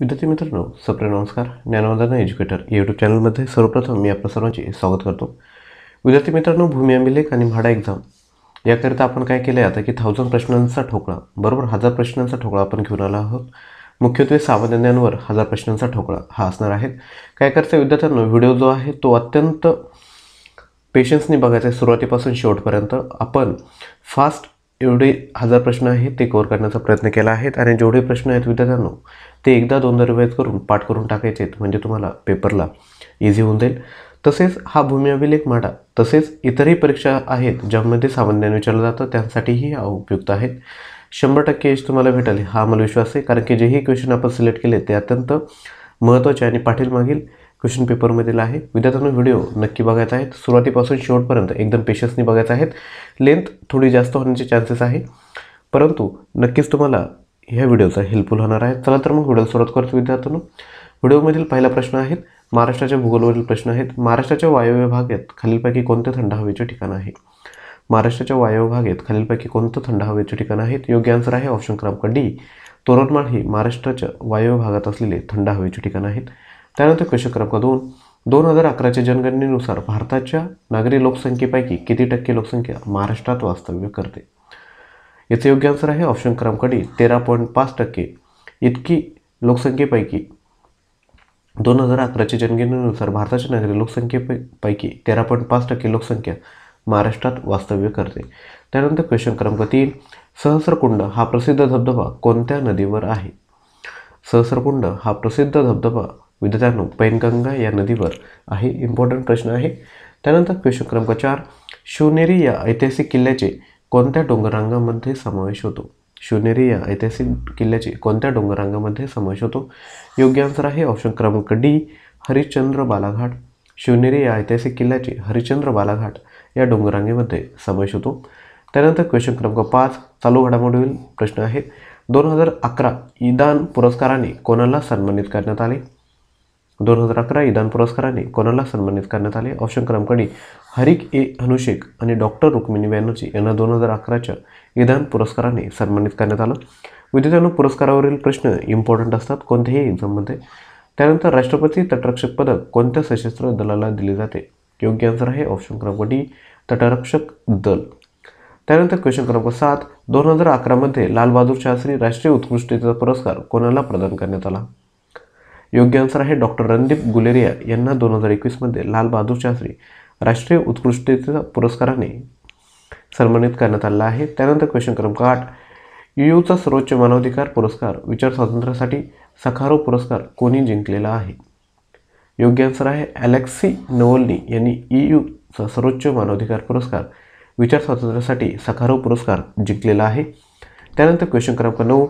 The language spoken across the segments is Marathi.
विद्यार्थी मित्रांनो सप्रे नमस्कार ज्ञानवर्धन एज्युकेटर यूट्यूब चॅनलमध्ये सर्वप्रथम मी आपल्या सर्वांचे स्वागत करतो विद्यार्थी मित्रांनो भूमी अभिलेख आणि म्हाडा एक्झाम याकरिता आपण काय केलं आहे आता की थाउजंड प्रश्नांचा ठोकळा बरोबर हजार प्रश्नांचा ठोकळा आपण घेऊन आलो आहोत मुख्यत्वे सामान्य हजार प्रश्नांचा ठोकळा हा असणार आहे काय करते विद्यार्थ्यांनो व्हिडिओ जो आहे तो अत्यंत पेशन्सने बघायचा आहे सुरुवातीपासून शेवटपर्यंत आपण फास्ट एवढे हजार प्रश्न आहेत ते कवर करण्याचा प्रयत्न केला आहे आणि जेवढे प्रश्न आहेत विद्यार्थ्यांनो ते एकदा दोनदा रिवाईज करून पाठ करून टाकायचे आहेत म्हणजे तुम्हाला पेपरला इझी होऊन जाईल तसेच हा भूमी अभिलेख माडा तसेच इतरही परीक्षा आहेत ज्यामध्ये सामान्याने विचारलं जातं त्यांसाठीही हा उपयुक्त आहे शंभर टक्के यश तुम्हाला भेटेल हा मला विश्वास आहे कारण की जेही क्वेश्चन आपण सिलेक्ट केले ते अत्यंत महत्त्वाचे आणि पाठील मागील क्वेश्चन दिला आहे विद्यार्थ्यांना व्हिडिओ नक्की बघायचा आहेत सुरुवातीपासून शेवटपर्यंत एकदम पेशन्सनी बघायचं आहेत लेंथ थोडी जास्त होण्याचे चान्सेस आहे परंतु नक्कीच तुम्हाला ह्या व्हिडिओचा हेल्पफुल होणार आहे चला तर मग व्हिडिओ सुरुवात करतो विद्यार्थ्यांनो व्हिडिओमधील पहिला प्रश्न आहेत महाराष्ट्राच्या भूगोलवरील प्रश्न आहेत महाराष्ट्राच्या वायव्य भागात खालीलपैकी कोणते थंड हवेचे ठिकाण आहे महाराष्ट्राच्या वायव्य भागात खालीलपैकी कोणतं थंड हवेचे ठिकाण आहेत योग्य आन्सर आहे ऑप्शन क्रमांक डी तोरणमाळ हे महाराष्ट्राच्या वायव्य भागात असलेले थंड हवेचे ठिकाण आहेत त्यानंतर क्वेश्चन क्रमांक दोन दोन हजार अकराच्या जनगणनेनुसार भारताच्या नागरी लोकसंख्येपैकी किती टक्के लोकसंख्या महाराष्ट्रात वास्तव्य करते याचं योग्य आन्सर आहे ऑप्शन क्रमांक डी तेरा पॉईंट पाच टक्के इतकी लोकसंख्येपैकी दोन हजार अकराच्या जनगणनेनुसार भारताच्या नागरी लोकसंख्येपैकी तेरा पॉईंट पाच टक्के लोकसंख्या महाराष्ट्रात वास्तव्य करते त्यानंतर क्वेश्चन क्रमांक तीन सहस्रकुंड हा प्रसिद्ध धबधबा कोणत्या नदीवर आहे सहस्रकुंड हा प्रसिद्ध धबधबा विद्यार्थ्यांनो पैनगंगा या नदीवर आहे इम्पॉर्टंट प्रश्न आहे त्यानंतर क्वेश्चन क्रमांक चार शिवनेरी या ऐतिहासिक किल्ल्याचे कोणत्या डोंगरांगामध्ये समावेश होतो शिवनेरी या ऐतिहासिक किल्ल्याचे कोणत्या डोंगरांगामध्ये समावेश होतो योग्य आन्सर आहे ऑप्शन क्रमांक डी हरिश्चंद्र बालाघाट शिवनेरी या ऐतिहासिक किल्ल्याचे हरिश्चंद्र बालाघाट या डोंगरांगेमध्ये समावेश होतो त्यानंतर क्वेश्चन क्रमांक पाच चालू घडामोडीवरील प्रश्न आहे दोन हजार अकरा इदान पुरस्काराने कोणाला सन्मानित करण्यात आले दोन हजार अकरा इदान पुरस्काराने कोणाला सन्मानित करण्यात आले ऑप्शन क्रमांक डी हरिक ए अनुशेक आणि डॉक्टर रुक्मिणी बॅनर्जी यांना दोन हजार अकराच्या इदान पुरस्काराने सन्मानित करण्यात आलं विद्यार्थ्यांना पुरस्कारावरील प्रश्न इम्पॉर्टंट असतात कोणत्याही एक्झाममध्ये त्यानंतर राष्ट्रपती तटरक्षक पदक कोणत्या सशस्त्र दलाला दिले जाते योग्य आन्सर आहे ऑप्शन क्रमांक डी तटरक्षक दल त्यानंतर क्वेश्चन क्रमांक सात दोन हजार अकरामध्ये लालबहादूर शास्त्री राष्ट्रीय उत्कृष्टतेचा पुरस्कार कोणाला प्रदान करण्यात आला योग्य आन्सर आहे डॉक्टर रणदीप गुलेरिया यांना दोन हजार एकवीसमध्ये लालबहादूर शास्त्री राष्ट्रीय उत्कृष्टतेच्या पुरस्काराने सन्मानित करण्यात आला आहे त्यानंतर क्वेश्चन क्रमांक आठ यूचा सर्वोच्च मानवाधिकार पुरस्कार विचार स्वातंत्र्यासाठी सखारो पुरस्कार कोणी जिंकलेला आहे योग्य आन्सर आहे अलेक्सी नवोलनी यांनी ईयूचा सर्वोच्च मानवाधिकार पुरस्कार विचार स्वातंत्र्यासाठी सखारो पुरस्कार जिंकलेला आहे त्यानंतर क्वेश्चन क्रमांक नऊ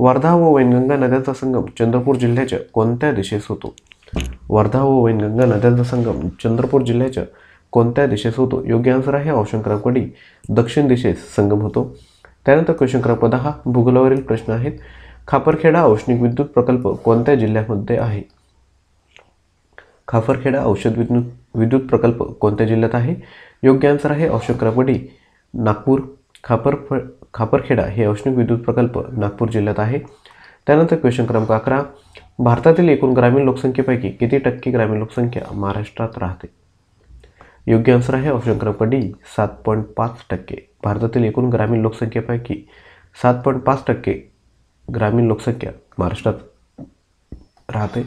वर्धा व वैनगंगा नद्यांचा संगम चंद्रपूर जिल्ह्याच्या कोणत्या दिशेस होतो वर्धा व वैनगंगा नद्यांचा संगम चंद्रपूर जिल्ह्याच्या कोणत्या दिशेस होतो योग्य आन्सर आहे ऑप्शन क्रमांक डी दक्षिण दिशेस संगम होतो त्यानंतर क्वेश्चन क्रमांक दहा भूगोलावरील प्रश्न आहेत खापरखेडा औष्णिक विद्युत प्रकल्प कोणत्या जिल्ह्यामध्ये आहे खापरखेडा औषध विद्युत विद्युत प्रकल्प कोणत्या जिल्ह्यात आहे योग्य आन्सर आहे ऑप्शन क्रमांक डी नागपूर खापर खापरखेडा हे औष्णिक विद्युत प्रकल्प नागपूर जिल्ह्यात आहे त्यानंतर क्वेश्चन क्रमांक अकरा भारतातील एकूण ग्रामीण लोकसंख्येपैकी किती टक्के ग्रामीण लोकसंख्या महाराष्ट्रात राहते योग्य आन्सर आहे ऑप्शन क्रमांक डी सात पॉईंट पाच टक्के भारतातील एकूण ग्रामीण लोकसंख्येपैकी सात पॉईंट पाच टक्के ग्रामीण लोकसंख्या महाराष्ट्रात राहते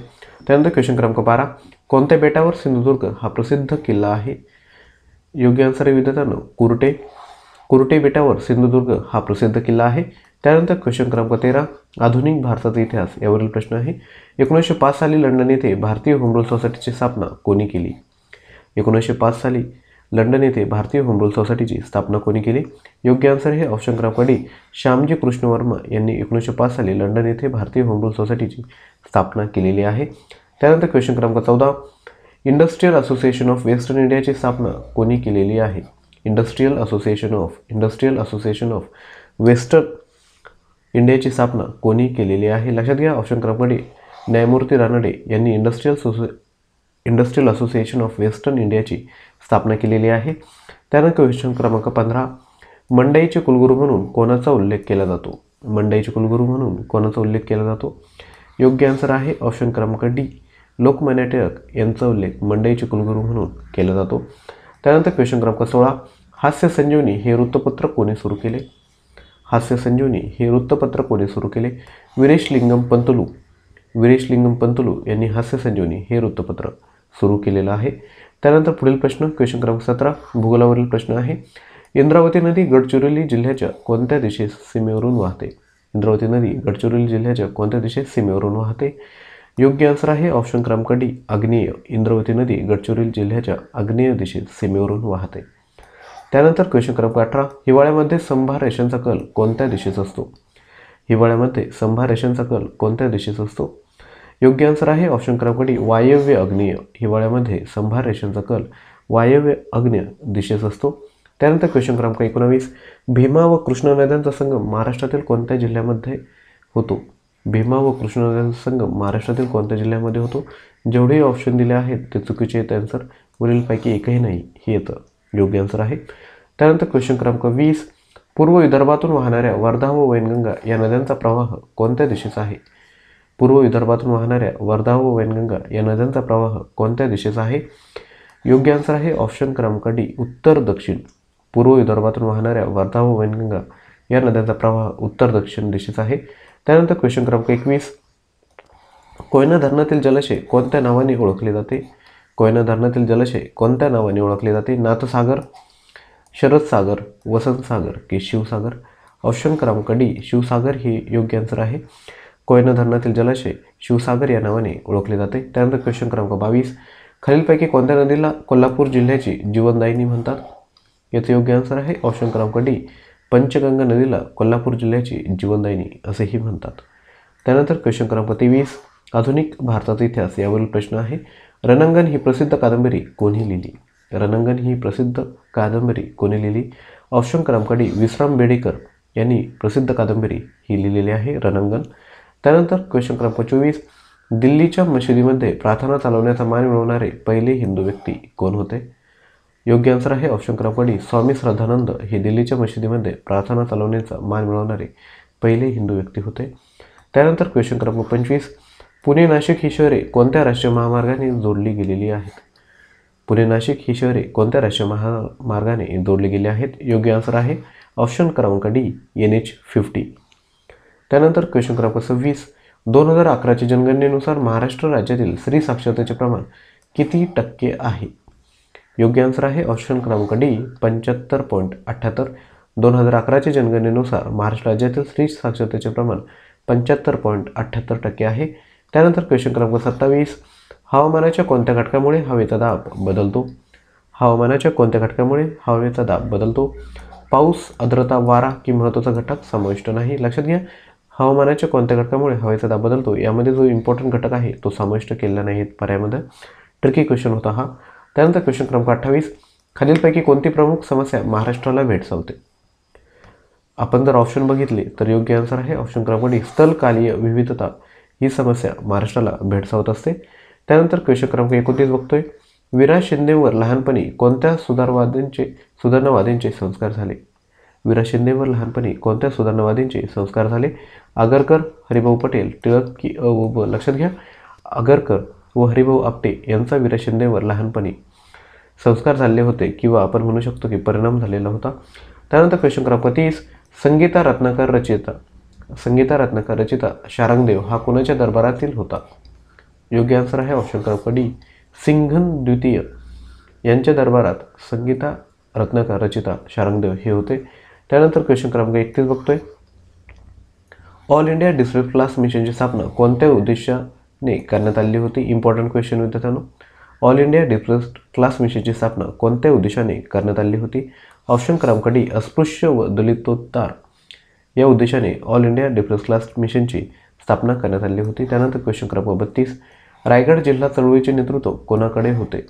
त्यानंतर क्वेश्चन क्रमांक बारा कोणत्या बेटावर सिंधुदुर्ग हा प्रसिद्ध किल्ला आहे योग्य आन्सर आहे विद्यार्थ्यांनो कुर्टे कुर्टे बेटावर सिंधुदुर्ग हा प्रसिद्ध किल्ला आहे त्यानंतर क्वेश्चन क्रमांक तेरा आधुनिक भारताचा इतिहास यावरील प्रश्न आहे एकोणीसशे पाच साली लंडन येथे भारतीय होम रूल सोसायटीची स्थापना कोणी केली एकोणीसशे पाच साली लंडन येथे भारतीय होम रूल सोसायटीची स्थापना कोणी केली योग्य आन्सर हे ऑप्शन क्रमांक डी श्यामजी कृष्ण वर्मा यांनी एकोणीसशे पाच साली लंडन येथे भारतीय होम रूल सोसायटीची स्थापना केलेली आहे त्यानंतर क्वेश्चन क्रमांक चौदा इंडस्ट्रीयल असोसिएशन ऑफ वेस्टर्न इंडियाची स्थापना कोणी केलेली आहे industrial association of industrial association of western इंडियाची स्थापना कोणी केलेली आहे लक्षात घ्या ऑप्शन क्रमांक डी न्यायमूर्ती रानडे यांनी इंडस्ट्रीयल सोसो इंडस्ट्रीयल असोसिएशन ऑफ वेस्टर्न इंडियाची स्थापना केलेली आहे त्यानंतर क्वेश्चन क्रमांक पंधरा मंडईचे कुलगुरू म्हणून कोणाचा उल्लेख केला जातो मंडईचे कुलगुरू म्हणून कोणाचा उल्लेख केला जातो योग्य आन्सर आहे ऑप्शन क्रमांक डी लोकमान्य टिळक यांचा उल्लेख मंडईचे कुलगुरू म्हणून केला जातो त्यानंतर क्वेश्चन क्रमांक सोळा हास्य संजीवनी हे वृत्तपत्र कोणी सुरू केले हास्य संजीवनी हे वृत्तपत्र कोणी सुरू केले विरेश लिंगम पंतलू विरेश लिंगम पंतलू यांनी हास्य संजीवनी हे वृत्तपत्र सुरू केलेलं आहे त्यानंतर पुढील प्रश्न क्वेश्चन क्रमांक सतरा भूगोलावरील प्रश्न आहे इंद्रावती नदी गडचिरोली जिल्ह्याच्या कोणत्या दिशेस सीमेवरून वाहते इंद्रावती नदी गडचिरोली जिल्ह्याच्या कोणत्या दिशेस सीमेवरून वाहते योग्य आन्सर आहे ऑप्शन क्रमांक डी आग्नेय इंद्रवती नदी गडचिरोली जिल्ह्याच्या आग्नेय दिशेत सीमेवरून वाहते त्यानंतर क्वेश्चन क्रमांक अठरा हिवाळ्यामध्ये संभार रेषांचा कल कोणत्या दिशेचा असतो हिवाळ्यामध्ये संभार रेषांचा कल कोणत्या दिशेचा असतो योग्य आन्सर आहे ऑप्शन क्रमांक डी वायव्य अग्नेय हिवाळ्यामध्ये संभार रेषांचा कल वायव्य अग्नेय दिशेस असतो त्यानंतर क्वेश्चन क्रमांक एकोणावीस भीमा व कृष्णा नद्यांचा संगम महाराष्ट्रातील कोणत्या जिल्ह्यामध्ये होतो भीमा व कृष्णराजाचा संगम महाराष्ट्रातील कोणत्या जिल्ह्यामध्ये होतो जेवढेही ऑप्शन दिले आहेत ते चुकीचे आहेत आन्सर वरीलपैकी एकही नाही हे येतं योग्य आन्सर आहे त्यानंतर क्वेश्चन क्रमांक वीस पूर्व विदर्भातून वाहणाऱ्या वर्धा व वैनगंगा या नद्यांचा प्रवाह कोणत्या दिशेचा आहे पूर्व विदर्भातून वाहणाऱ्या वर्धा व वैनगंगा या नद्यांचा प्रवाह कोणत्या दिशेचा आहे योग्य आन्सर आहे ऑप्शन क्रमांक डी उत्तर दक्षिण पूर्व विदर्भातून वाहणाऱ्या वर्धा व वैनगंगा या नद्यांचा प्रवाह उत्तर दक्षिण दिशेचा आहे त्यानंतर क्वेश्चन क्रमांक एकवीस कोयना धरणातील जलाशय कोणत्या नावाने ओळखले जाते कोयना धरणातील जलाशय कोणत्या नावाने ओळखले जाते नाथसागर शरद सागर वसंत सागर की शिवसागर ऑप्शन क्रमांक डी शिवसागर हे योग्य आन्सर आहे कोयना धरणातील जलाशय शिवसागर या नावाने ओळखले जाते त्यानंतर क्वेश्चन क्रमांक बावीस खालीलपैकी कोणत्या नदीला कोल्हापूर जिल्ह्याची जीवनदायिनी म्हणतात याचं योग्य आन्सर आहे ऑप्शन क्रमांक डी पंचगंगा नदीला कोल्हापूर जिल्ह्याची जीवनदायिनी असेही म्हणतात त्यानंतर क्वेश्चन क्रमांक तेवीस आधुनिक भारताचा इतिहास यावरील प्रश्न आहे रणांगण ही प्रसिद्ध कादंबरी कोणी लिहिली रणांगण ही प्रसिद्ध कादंबरी कोणी लिहिली ऑप्शन क्रमांक विश्राम बेडेकर यांनी प्रसिद्ध कादंबरी ही लिहिलेली आहे रणांगण त्यानंतर क्वेश्चन क्रमांक चोवीस दिल्लीच्या मशिदीमध्ये प्रार्थना चालवण्याचा मान मिळवणारे पहिले हिंदू व्यक्ती कोण होते योग्य आन्सर आहे ऑप्शन क्रमांक डी स्वामी श्रद्धानंद हे दिल्लीच्या मशिदीमध्ये प्रार्थना चालवण्याचा मान मिळवणारे पहिले हिंदू व्यक्ती होते त्यानंतर क्वेश्चन क्रमांक पंचवीस पुणे नाशिक ही शहरे कोणत्या राष्ट्रीय महामार्गाने जोडली गेलेली आहेत पुणे नाशिक ही शहरे कोणत्या राष्ट्रीय महामार्गाने जोडली गेली आहेत योग्य आन्सर आहे ऑप्शन क्रमांक डी एन एच फिफ्टी त्यानंतर क्वेश्चन क्रमांक सव्वीस दोन हजार अकराच्या जनगणनेनुसार महाराष्ट्र राज्यातील स्त्री साक्षरतेचे प्रमाण किती टक्के आहे योग्य आन्सर आहे ऑप्शन क्रमांक डी पंच्याहत्तर पॉईंट अठ्ठ्याहत्तर दोन हजार अकराच्या जनगणनेनुसार महाराष्ट्र राज्यातील स्त्री साक्षरतेचे प्रमाण पंच्याहत्तर पॉईंट अठ्ठ्याहत्तर टक्के आहे त्यानंतर क्वेश्चन क्रमांक सत्तावीस हवामानाच्या कोणत्या घटकामुळे हवेचा दाब बदलतो हवामानाच्या कोणत्या घटकामुळे हवेचा दाब बदलतो पाऊस आर्द्रता वारा की महत्त्वाचा घटक समाविष्ट नाही लक्षात घ्या हवामानाच्या कोणत्या घटकामुळे हवेचा दाब बदलतो यामध्ये जो इम्पॉर्टंट घटक आहे तो समाविष्ट केलेला नाही पर्यायामध्ये ट्रिकी क्वेश्चन होता हा त्यानंतर क्वेश्चन क्रमांक अठ्ठावीस खालीलपैकी कोणती प्रमुख समस्या महाराष्ट्राला भेडसावते आपण जर ऑप्शन बघितले तर योग्य आन्सर आहे ऑप्शन क्रमांक स्थलकालीय विविधता ही समस्या महाराष्ट्राला भेडसावत असते त्यानंतर क्वेश्चन क्रमांक एकोणतीस बघतोय विराज शिंदेवर लहानपणी कोणत्या सुधारवादींचे सुधारणावादींचे संस्कार झाले विराज शिंदेवर लहानपणी कोणत्या सुधारणावादींचे संस्कार झाले आगरकर हरिभाऊ पटेल टिळक की व लक्षात घ्या आगरकर व हरिभाऊ आपटे यांचा विराज शिंदेवर लहानपणी संस्कार झाले होते किंवा आपण म्हणू शकतो की परिणाम झालेला होता त्यानंतर क्वेश्चन क्रमांक तीस संगीता रत्नाकर रचिता संगीता रत्नाकर रचिता शारंगदेव हा कोणाच्या दरबारातील होता योग्य आन्सर आहे ऑप्शन क्रमांक डी सिंघन द्वितीय यांच्या दरबारात संगीता रत्नाकर रचिता शारंगदेव हे होते त्यानंतर क्वेश्चन क्रमांक एकतीस बघतोय ऑल इंडिया डिस्ट्रिक्ट क्लास मिशनची स्थापना कोणत्या उद्देशाने करण्यात आली होती इम्पॉर्टंट क्वेश्चन विद्यार्थ्यांना ऑल इंडिया डिफरन्स क्लास मिशनची स्थापना कोणत्या उद्देशाने करण्यात आली होती ऑप्शन क्रमांक डी अस्पृश्य व दलितोत्तार या उद्देशाने ऑल इंडिया डिफरन्स क्लास मिशनची स्थापना करण्यात आली होती त्यानंतर क्वेश्चन क्रमांक बत्तीस रायगड जिल्हा चळवळीचे नेतृत्व कोणाकडे होते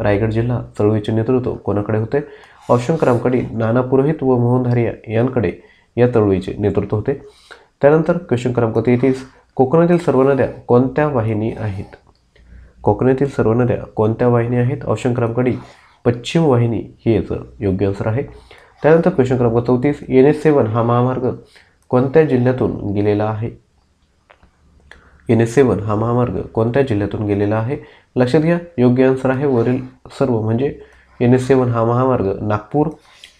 रायगड जिल्हा चळवळीचे नेतृत्व कोणाकडे होते ऑप्शन क्रमांक डी नाना पुरोहित व मोहन यांकडे या चळवळीचे नेतृत्व होते त्यानंतर क्वेश्चन क्रमांक तेहतीस कोकणातील सर्व नद्या कोणत्या वाहिनी आहेत कोकणातील सर्व नद्या कोणत्या वाहिनी आहेत ऑप्शन क्रमांक डी पश्चिम वाहिनी हे याचं योग्य आन्सर आहे त्यानंतर क्वेश्चन क्रमांक चौतीस एन एस सेवन हा महामार्ग कोणत्या जिल्ह्यातून गेलेला आहे एन एस सेवन हा महामार्ग कोणत्या जिल्ह्यातून गेलेला आहे लक्षात घ्या योग्य आन्सर आहे वरील सर्व म्हणजे एन एस सेवन हा महामार्ग नागपूर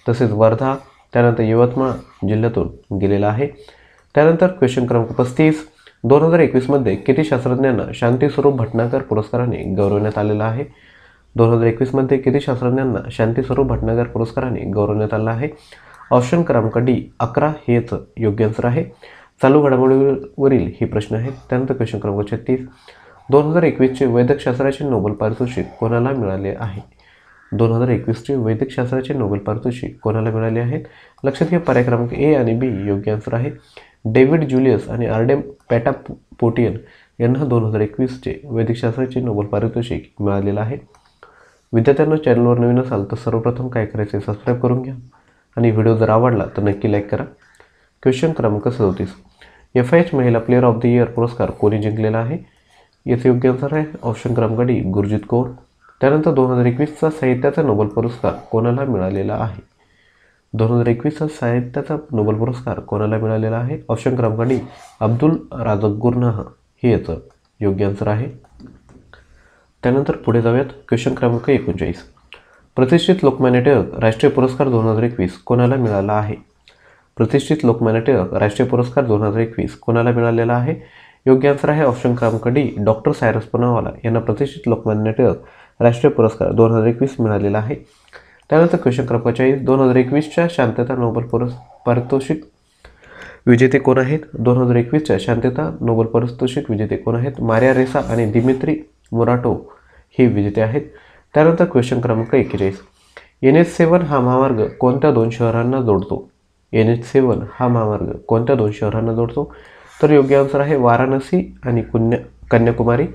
तसेच वर्धा त्यानंतर यवतमाळ जिल्ह्यातून गेलेला आहे त्यानंतर क्वेश्चन क्रमांक पस्तीस दोन हजार एकवीसमध्ये किती शास्त्रज्ञांना स्वरूप भटनागर पुरस्काराने गौरवण्यात आलेला आहे दोन हजार एकवीसमध्ये किती शास्त्रज्ञांना शांतीस्वरूप भटनागर पुरस्काराने गौरवण्यात आलं आहे ऑप्शन क्रमांक डी अकरा हेच योग्य आन्सर आहे चालू घडामोडीवरील हे प्रश्न आहेत त्यानंतर क्वेश्चन क्रमांक छत्तीस दोन हजार एकवीसचे वैद्यकशास्त्राचे नोबेल पारितोषिक कोणाला मिळाले आहे दोन हजार एकवीसचे वैद्यकशास्त्राचे नोबेल पारितोषिक कोणाला मिळाले आहेत लक्षात घ्या पर्याय क्रमांक ए आणि बी योग्य आन्सर आहे डेव्हिड ज्युलियस आणि आरडेम पॅटा पोटियन यांना दोन हजार एकवीसचे वैदिकशास्त्राचे नोबल पारितोषिक मिळालेलं आहे विद्यार्थ्यांना चॅनलवर नवीन असाल तर सर्वप्रथम काय करायचं सबस्क्राईब करून घ्या आणि व्हिडिओ जर आवडला तर नक्की लाईक करा क्वेश्चन क्रमांक सदतीस एफ आय एच महिला प्लेअर ऑफ द इयर पुरस्कार कोणी जिंकलेला आहे याचं योग्य आन्सर आहे ऑप्शन क्रमांक डी गुरजित कौर त्यानंतर दोन हजार एकवीसचा साहित्याचा नोबल पुरस्कार कोणाला मिळालेला आहे दोन हजार एकवीसचा साहित्याचा नोबेल पुरस्कार कोणाला मिळालेला आहे ऑप्शन क्रमांकाने अब्दुल गुरनाह हे याचं योग्य आन्सर आहे त्यानंतर पुढे जाऊयात क्वेश्चन क्रमांक एकोणचाळीस प्रतिष्ठित लोकमान्य टिळक राष्ट्रीय पुरस्कार दोन हजार एकवीस कोणाला मिळाला आहे प्रतिष्ठित लोकमान्य टिळक राष्ट्रीय पुरस्कार दोन हजार एकवीस कोणाला मिळालेला आहे योग्य आन्सर आहे ऑप्शन क्रमांक डी डॉक्टर सायरस पुनावाला यांना प्रतिष्ठित लोकमान्य टिळक राष्ट्रीय पुरस्कार दोन हजार एकवीस मिळालेला आहे त्यानंतर क्वेश्चन चाळीस दोन हजार एकवीसच्या शांतता नोबल पुरस् पारितोषिक विजेते कोण आहेत दोन हजार एकवीसच्या शांतता नोबल पारितोषिक विजेते कोण आहेत मारिया रेसा आणि दिमित्री मोराटो हे विजेते आहेत त्यानंतर क्वेश्चन क्रमांक एकेचाळीस एन एच सेवन हा महामार्ग कोणत्या दोन शहरांना जोडतो एन एच सेवन हा महामार्ग कोणत्या दोन शहरांना जोडतो तर योग्य आन्सर आहे वाराणसी आणि कुन्या कन्याकुमारी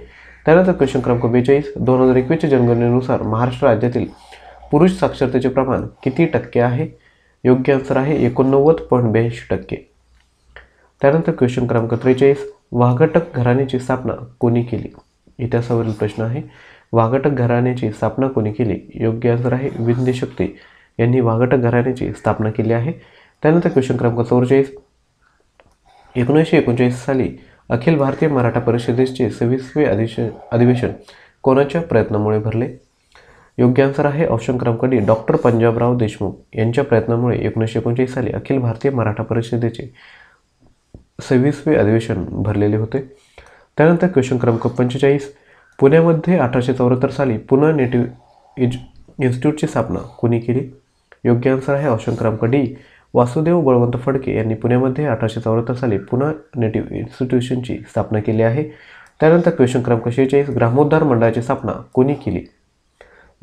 त्यानंतर क्वेश्चन क्रमांक बेचाळीस दोन हजार एकवीसच्या जनगणनेनुसार महाराष्ट्र राज्यातील पुरुष साक्षरतेचे प्रमाण किती टक्के आहे योग्य आन्सर आहे एकोणनव्वद पॉईंट ब्याऐंशी टक्के त्यानंतर क्वेश्चन क्रमांक त्रेचाळीस वाघटक घराण्याची स्थापना कोणी केली इतिहासावरील प्रश्न आहे वाघटक घराण्याची स्थापना कोणी केली योग्य आन्सर आहे शक्ती यांनी वाघटक घराण्याची स्थापना केली आहे त्यानंतर क्वेश्चन क्रमांक चौवेचाळीस एकोणीसशे एकोणचाळीस साली अखिल भारतीय मराठा परिषदेचे सव्वीसवे अधिश अधिवेशन कोणाच्या प्रयत्नामुळे भरले योग्य आन्सर आहे ऑप्शन क्रमांक डी डॉक्टर पंजाबराव देशमुख यांच्या प्रयत्नामुळे एकोणीसशे एकोणचाळीस साली अखिल भारतीय मराठा परिषदेचे सव्वीसवे अधिवेशन भरलेले होते त्यानंतर क्वेश्चन क्रमांक पंचेचाळीस पुण्यामध्ये अठराशे चौऱ्याहत्तर साली पुणे नेटिव्ह इज इन्स्टिट्यूटची स्थापना कोणी केली योग्य आन्सर आहे ऑप्शन क्रमांक डी वासुदेव बळवंत फडके यांनी पुण्यामध्ये अठराशे चौऱ्याहत्तर साली पुणे नेटिव्ह इन्स्टिट्यूशनची स्थापना केली आहे त्यानंतर क्वेश्चन क्रमांक शेहेचाळीस ग्रामोद्धार मंडळाची स्थापना कोणी केली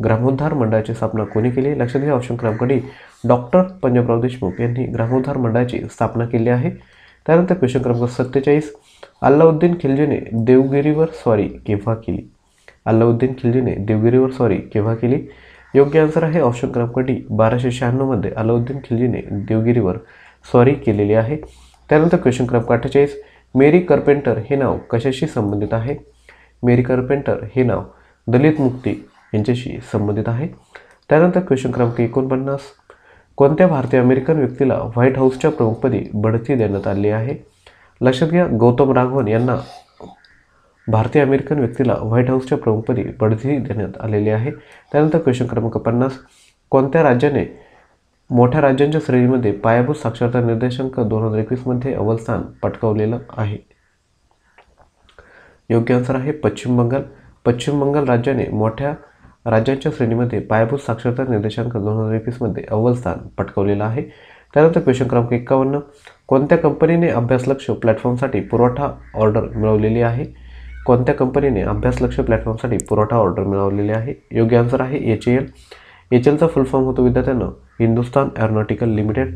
ग्रामोद्धार मंडळाची स्थापना कोणी केली लक्षात घ्या ऑप्शन क्रमांक डी डॉक्टर पंजाबराव देशमुख यांनी ग्रामोद्धार मंडळाची स्थापना केली आहे त्यानंतर क्वेश्चन क्रमांक सत्तेचाळीस अल्लाउद्दीन खिलजीने देवगिरीवर स्वारी केव्हा केली अल्लाउद्दीन खिलजीने देवगिरीवर स्वारी केव्हा केली योग्य आन्सर आहे ऑप्शन क्रमांक डी बाराशे शहाण्णवमध्ये अल्लाउद्दीन खिलजीने देवगिरीवर स्वारी केलेली आहे त्यानंतर क्वेश्चन क्रमांक अठ्ठेचाळीस मेरी कर्पेंटर हे नाव कशाशी संबंधित आहे मेरी कर्पेंटर हे नाव दलित मुक्ती यांच्याशी संबंधित आहे त्यानंतर क्वेश्चन क्रमांक एकोणपन्नास कोणत्या भारतीय अमेरिकन व्यक्तीला व्हाईट हाऊसच्या प्रमुखपदी बढती देण्यात आली आहे लक्षात घ्या गौतम राघवन यांना भारतीय अमेरिकन व्यक्तीला व्हाईट हाऊसच्या प्रमुखपदी बढती देण्यात आलेली आहे त्यानंतर क्वेश्चन क्रमांक पन्नास कोणत्या राज्याने मोठ्या राज्यांच्या श्रेणीमध्ये पायाभूत साक्षरता निर्देशांक दोन हजार एकवीसमध्ये अव्वल स्थान पटकावलेलं आहे योग्य आन्सर आहे पश्चिम बंगाल पश्चिम बंगाल राज्याने मोठ्या राज्यांच्या श्रेणीमध्ये पायाभूत साक्षरता निर्देशांक दोन हजार एकवीसमध्ये अव्वल स्थान पटकवलेलं आहे त्यानंतर क्वेश्चन क्रमांक एक्कावन्न कोणत्या कंपनीने अभ्यास लक्ष प्लॅटफॉर्मसाठी पुरवठा ऑर्डर मिळवलेली आहे कोणत्या कंपनीने अभ्यास लक्ष प्लॅटफॉर्मसाठी पुरवठा ऑर्डर मिळवलेली आहे योग्य आन्सर आहे एच एल एच एलचा फुल फॉर्म होतो विद्यार्थ्यांना हिंदुस्तान एरोनॉटिकल लिमिटेड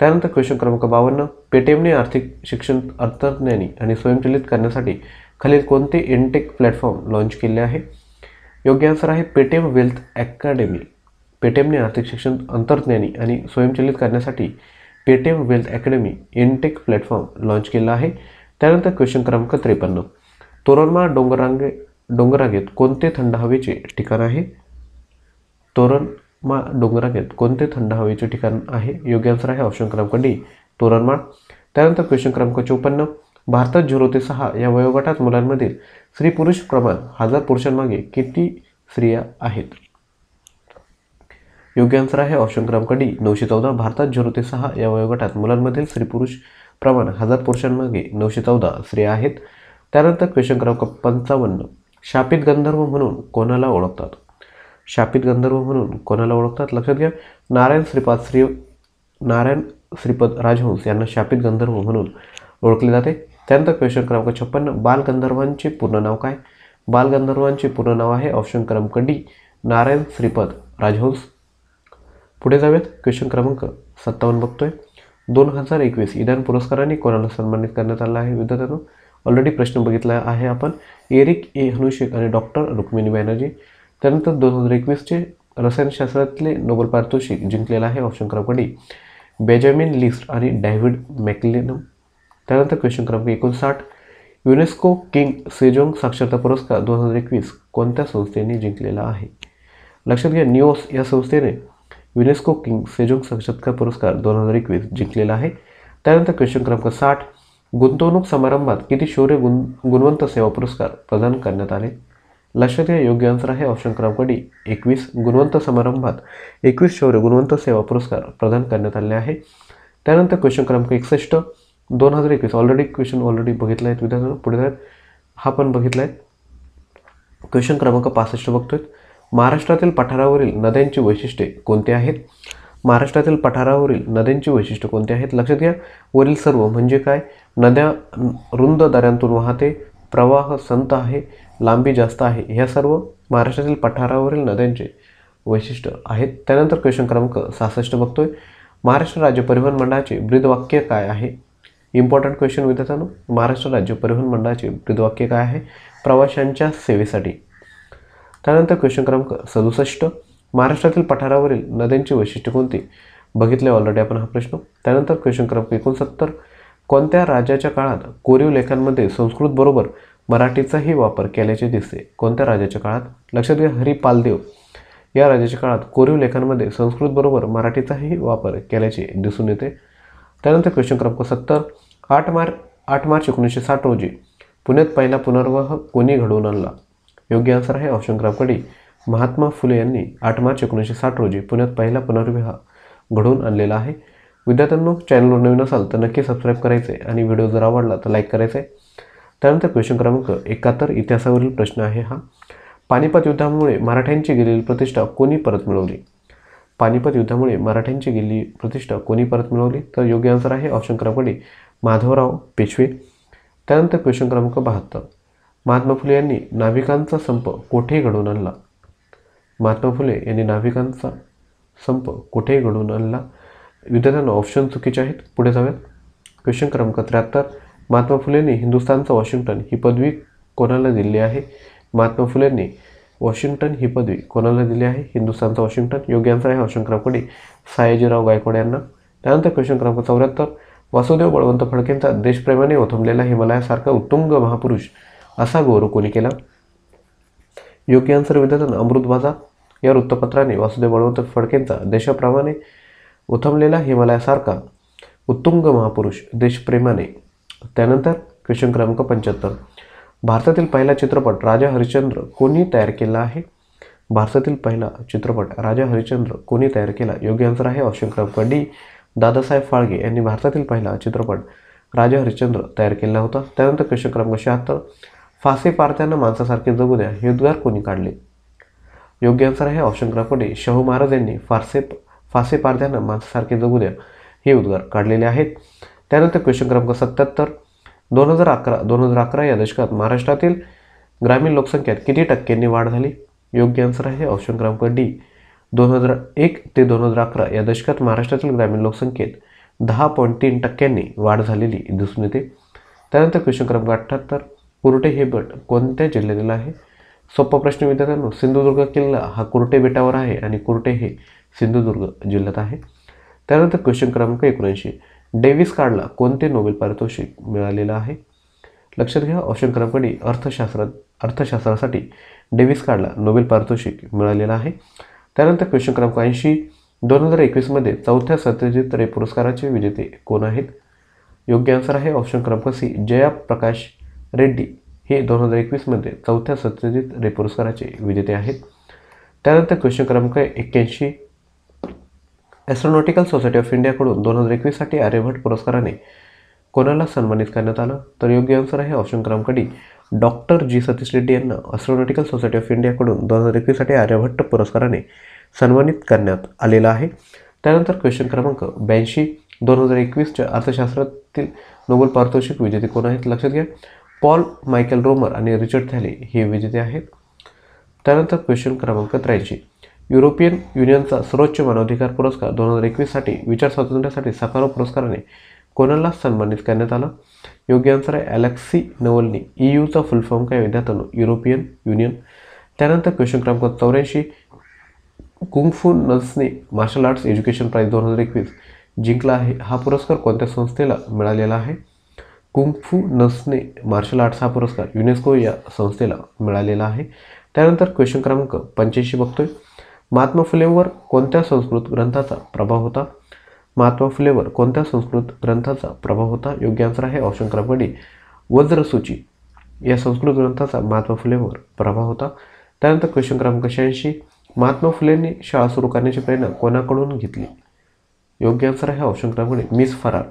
त्यानंतर क्वेश्चन क्रमांक बावन्न पेटीएमने आर्थिक शिक्षण अंतर्ज्ञानी आणि स्वयंचलित करण्यासाठी खालील कोणते एनटेक प्लॅटफॉर्म लॉन्च केले आहे योग्य आन्सर आहे पेटीएम वेल्थ अकॅडमी पेटीएमने आर्थिक शिक्षण अंतर्ज्ञानी आणि स्वयंचलित करण्यासाठी पेटीएम वेल्थ अकॅडमी इनटेक प्लॅटफॉर्म लॉन्च केला आहे त्यानंतर क्वेश्चन क्रमांक त्रेपन्न तोरणमाळ डोंगरांगे डोंगरांगेत कोणते थंड हवेचे ठिकाण आहे तोरणमा डोंगरांगेत कोणते थंड हवेचे ठिकाण आहे योग्य आन्सर आहे ऑप्शन क्रमांक डी तोरणमाळ त्यानंतर क्वेश्चन क्रमांक चोपन्न भारतात झिरो ते सहा या वयोगटात मुलांमधील स्त्री पुरुष प्रमाण हजार पुरुषांमागे किती स्त्रिया आहेत योग्य आन्सर आहे ऑप्शन क्रमांक डी नऊशे चौदा भारतात झिरो ते सहा या वयोगटात मुलांमधील स्त्री पुरुष प्रमाण हजार पुरुषांमागे नऊशे चौदा स्त्रिया आहेत त्यानंतर क्वेश्चन क्रमांक पंचावन्न शापित गंधर्व म्हणून कोणाला ओळखतात शापित गंधर्व म्हणून कोणाला ओळखतात लक्षात घ्या नारायण श्रीपाद श्री नारायण श्रीपद राजहंस यांना शापित गंधर्व म्हणून ओळखले जाते त्यानंतर क्वेश्चन क्रमांक छप्पन्न बालगंधर्वांचे पूर्ण नाव काय बालगंधर्वांचे पूर्ण नाव आहे ऑप्शन क्रमांक डी नारायण श्रीपद राजहंस पुढे जाऊयात क्वेश्चन क्रमांक सत्तावन्न बघतोय दोन हजार एकवीस इदान पुरस्काराने कोणाला सन्मानित करण्यात आला आहे विद्यार्थ्यांनो ऑलरेडी प्रश्न बघितला आहे आपण एरिक ए हनुशेक आणि डॉक्टर रुक्मिणी बॅनर्जी त्यानंतर दोन हजार एकवीसचे रसायनशास्त्रातले नोबल पारितोषिक जिंकलेलं आहे ऑप्शन क्रमांक डी बेजामिन लिस्ट आणि डॅव्हिड मॅकलेनम त्यानंतर क्वेश्चन क्रमांक एकोणसाठ युनेस्को किंग सेजोंग साक्षरता पुरस्कार दोन हजार एकवीस कोणत्या संस्थेने जिंकलेला आहे लक्षात घ्या न्यूस या संस्थेने युनेस्को किंग सेजोंग साक्षरता पुरस्कार दोन हजार एकवीस जिंकलेला आहे त्यानंतर क्वेश्चन क्रमांक साठ गुंतवणूक समारंभात किती शौर्य गुण गुणवंत सेवा पुरस्कार प्रदान करण्यात आले लक्षात घ्या योग्य आन्सर आहे ऑप्शन क्रमांक डी एकवीस गुणवंत समारंभात एकवीस शौर्य गुणवंत सेवा पुरस्कार प्रदान करण्यात आले आहे त्यानंतर क्वेश्चन क्रमांक एकसष्ट दोन हजार एकवीस ऑलरेडी क्वेश्चन ऑलरेडी बघितला आहेत विद्यार्थ्यांना पुढे आहेत हा पण बघितला आहे क्वेश्चन क्रमांक पासष्ट बघतोय महाराष्ट्रातील पठारावरील नद्यांची वैशिष्ट्ये कोणती आहेत महाराष्ट्रातील पठारावरील नद्यांची वैशिष्ट्ये कोणती आहेत लक्षात घ्या वरील सर्व म्हणजे काय नद्या रुंद दऱ्यांतून वाहते प्रवाह संत आहे लांबी जास्त आहे ह्या सर्व महाराष्ट्रातील पठारावरील नद्यांचे वैशिष्ट्य आहेत त्यानंतर क्वेश्चन क्रमांक सहासष्ट बघतोय महाराष्ट्र राज्य परिवहन मंडळाचे ब्रीदवाक्य काय आहे इम्पॉर्टंट क्वेश्चन विद्यार्थ्यांनो महाराष्ट्र राज्य परिवहन मंडळाचे ब्रीदवाक्य काय आहे प्रवाशांच्या सेवेसाठी त्यानंतर क्वेश्चन क्रमांक सदुसष्ट महाराष्ट्रातील पठारावरील नद्यांची वैशिष्ट्य कोणती बघितले ऑलरेडी आपण हा प्रश्न त्यानंतर क्वेश्चन क्रमांक एकोणसत्तर कोणत्या राजाच्या काळात कोरीव लेखांमध्ये संस्कृतबरोबर मराठीचाही वापर केल्याचे दिसते कोणत्या राजाच्या काळात लक्षात घ्या हरिपालदेव या राजाच्या काळात कोरीव लेखांमध्ये बरोबर मराठीचाही वापर केल्याचे दिसून येते त्यानंतर क्वेश्चन क्रमांक सत्तर आठ मार्च आठ मार्च एकोणीसशे साठ रोजी पुण्यात पहिला पुनर्वाह कोणी घडवून आणला योग्य आन्सर आहे ऑप्शन डी महात्मा फुले यांनी आठ मार्च एकोणीसशे साठ रोजी पुण्यात पहिला पुनर्विवाह घडवून आणलेला आहे विद्यार्थ्यांनो चॅनलवर नवीन असाल तर नक्की सबस्क्राईब करायचे आणि व्हिडिओ जर आवडला तर लाईक करायचे त्यानंतर क्वेश्चन क्रमांक एकाहत्तर इतिहासावरील प्रश्न आहे हा पानिपत युद्धामुळे मराठ्यांची गेलेली प्रतिष्ठा कोणी परत मिळवली पानिपत युद्धामुळे मराठ्यांची गेलेली प्रतिष्ठा कोणी परत मिळवली तर योग्य आन्सर आहे ऑप्शन क्रमांक माधवराव पेशवे त्यानंतर क्वेश्चन क्रमांक बहात्तर महात्मा फुले यांनी नाविकांचा संप कोठे घडवून आणला महात्मा फुले यांनी नाविकांचा संप कोठे घडवून आणला विद्यार्थ्यांना ऑप्शन चुकीचे आहेत पुढे जाव्यात क्वेश्चन क्रमांक त्र्याहत्तर महात्मा फुलेंनी हिंदुस्थानचा वॉशिंग्टन ही पदवी कोणाला दिली आहे महात्मा फुलेंनी वॉशिंग्टन ही पदवी कोणाला दिली आहे हिंदुस्थानचं वॉशिंग्टन योग्य आन्सर आहे ऑप्शन क्रमांक डी सायाजीराव गायकवाड यांना त्यानंतर क्वेश्चन क्रमांक चौऱ्याहत्तर वासुदेव बळवंत फडकेंचा देशप्रेमाने ओथंबलेला हिमालयासारखा उत्तुंग महापुरुष असा गौरव कोणी केला योग्यांसर विदतन अमृतबाजा या वृत्तपत्राने वासुदेव बळवंत फडकेंचा देशाप्रमाणे ओथंबलेला हिमालयासारखा उत्तुंग महापुरुष देशप्रेमाने त्यानंतर क्वेश्चन क्रमांक पंच्याहत्तर भारतातील पहिला चित्रपट राजा हरिश्चंद्र कोणी तयार केला आहे भारतातील पहिला चित्रपट राजा हरिश्चंद्र कोणी तयार केला योग्य आन्सर आहे ऑप्शन क्रमांक डी दादासाहेब फाळगे यांनी भारतातील पहिला चित्रपट राजा हरिश्चंद्र तयार केला होता त्यानंतर क्वेश्चन क्रमांक शहात्तर फासे पारत्यांना माणसासारखे जगू द्या हे उद्गार कोणी काढले योग्य आन्सर आहे ऑप्शन क्रमांक शाहू महाराज यांनी फारसे फासे पारत्यांना माणसासारखे जगू द्या हे उद्गार काढलेले आहेत त्यानंतर क्वेश्चन क्रमांक सत्याहत्तर दोन हजार अकरा दोन हजार अकरा या दशकात महाराष्ट्रातील ग्रामीण लोकसंख्येत किती टक्क्यांनी वाढ झाली योग्य आन्सर आहे ऑप्शन क्रमांक डी दोन हजार एक ते दोन हजार अकरा या दशकात महाराष्ट्रातील ग्रामीण लोकसंख्येत दहा पॉईंट तीन टक्क्यांनी वाढ झालेली दिसून येते त्यानंतर क्वेश्चन क्रमांक अठ्ठ्याहत्तर कुर्टे हे बट कोणत्या जिल्ह्यातील आहे सोपा प्रश्न विद्यार्थ्यांनो सिंधुदुर्ग किल्ला हा कुर्टे बेटावर आहे आणि कुर्टे हे सिंधुदुर्ग जिल्ह्यात आहे त्यानंतर क्वेश्चन क्रमांक एकोणऐंशी डेव्हिस कार्डला कोणते नोबेल पारितोषिक मिळालेलं आहे लक्षात घ्या ऑप्शन क्रमांक डी अर्थशास्त्रात अर्थशास्त्रासाठी डेव्हिस कार्डला नोबेल पारितोषिक मिळालेलं आहे त्यानंतर क्वेश्चन क्रमांक ऐंशी दोन हजार एकवीसमध्ये चौथ्या सत्यजित रे पुरस्काराचे विजेते कोण आहेत योग्य आन्सर आहे ऑप्शन क्रमांक सी जया प्रकाश रेड्डी हे दोन हजार एकवीसमध्ये चौथ्या सत्यजित रे पुरस्काराचे विजेते आहेत त्यानंतर क्वेश्चन क्रमांक एक्क्याऐंशी ॲस्ट्रॉनॉटिकल सोसायटी ऑफ इंडियाकडून दोन हजार एकवीससाठी आर्यभट्ट पुरस्काराने कोणाला सन्मानित करण्यात आलं तर योग्य आन्सर आहे ऑप्शन क्रमांक D doctor G Satish Reddy यांना ॲस्ट्रॉनॉटिकल सोसायटी ऑफ इंडियाकडून दोन हजार एकवीससाठी आर्यभट्ट पुरस्काराने सन्मानित करण्यात आलेला आहे त्यानंतर क्वेश्चन क्रमांक ब्याऐंशी दोन हजार एकवीसच्या अर्थशास्त्रातील नोबेल पारितोषिक विजेते कोण आहेत लक्षात घ्या पॉल मायकेल रोमर आणि रिचर्ड थॅले हे विजेते आहेत त्यानंतर क्वेश्चन क्रमांक त्र्याऐंशी युरोपियन युनियनचा सर्वोच्च मानवाधिकार पुरस्कार दोन हजार एकवीससाठी विचार स्वातंत्र्यासाठी सकारो पुरस्काराने कोणाला सन्मानित करण्यात आला योग्य आन्सर आहे अलेक्सी नवलनी ई यूचा फुल फॉर्म काय विद्यार्थ्यांनो युरोपियन युनियन त्यानंतर क्वेश्चन क्रमांक चौऱ्याऐंशी कुंगफू नल्सने मार्शल आर्ट्स एज्युकेशन प्राईज दोन हजार एकवीस जिंकला आहे हा पुरस्कार कोणत्या संस्थेला मिळालेला आहे कुंगफू नल्सने मार्शल आर्ट्स हा पुरस्कार युनेस्को या संस्थेला मिळालेला आहे त्यानंतर क्वेश्चन क्रमांक पंच्याऐंशी बघतोय महात्मा फुलेवर कोणत्या संस्कृत ग्रंथाचा प्रभाव होता महत्व फुलेवर कोणत्या संस्कृत ग्रंथाचा प्रभाव होता योग्य आन्सर आहे ऑप्शन क्रमांक वज्रसूची या संस्कृत ग्रंथाचा महात्मा फुलेवर प्रभाव होता त्यानंतर क्वेश्चन क्रमांक शहाऐंशी महात्मा फुलेंनी शाळा सुरू करण्याची प्रेरणा कोणाकडून घेतली योग्य आन्सर आहे ऑप्शन क्रमांक मिस फरार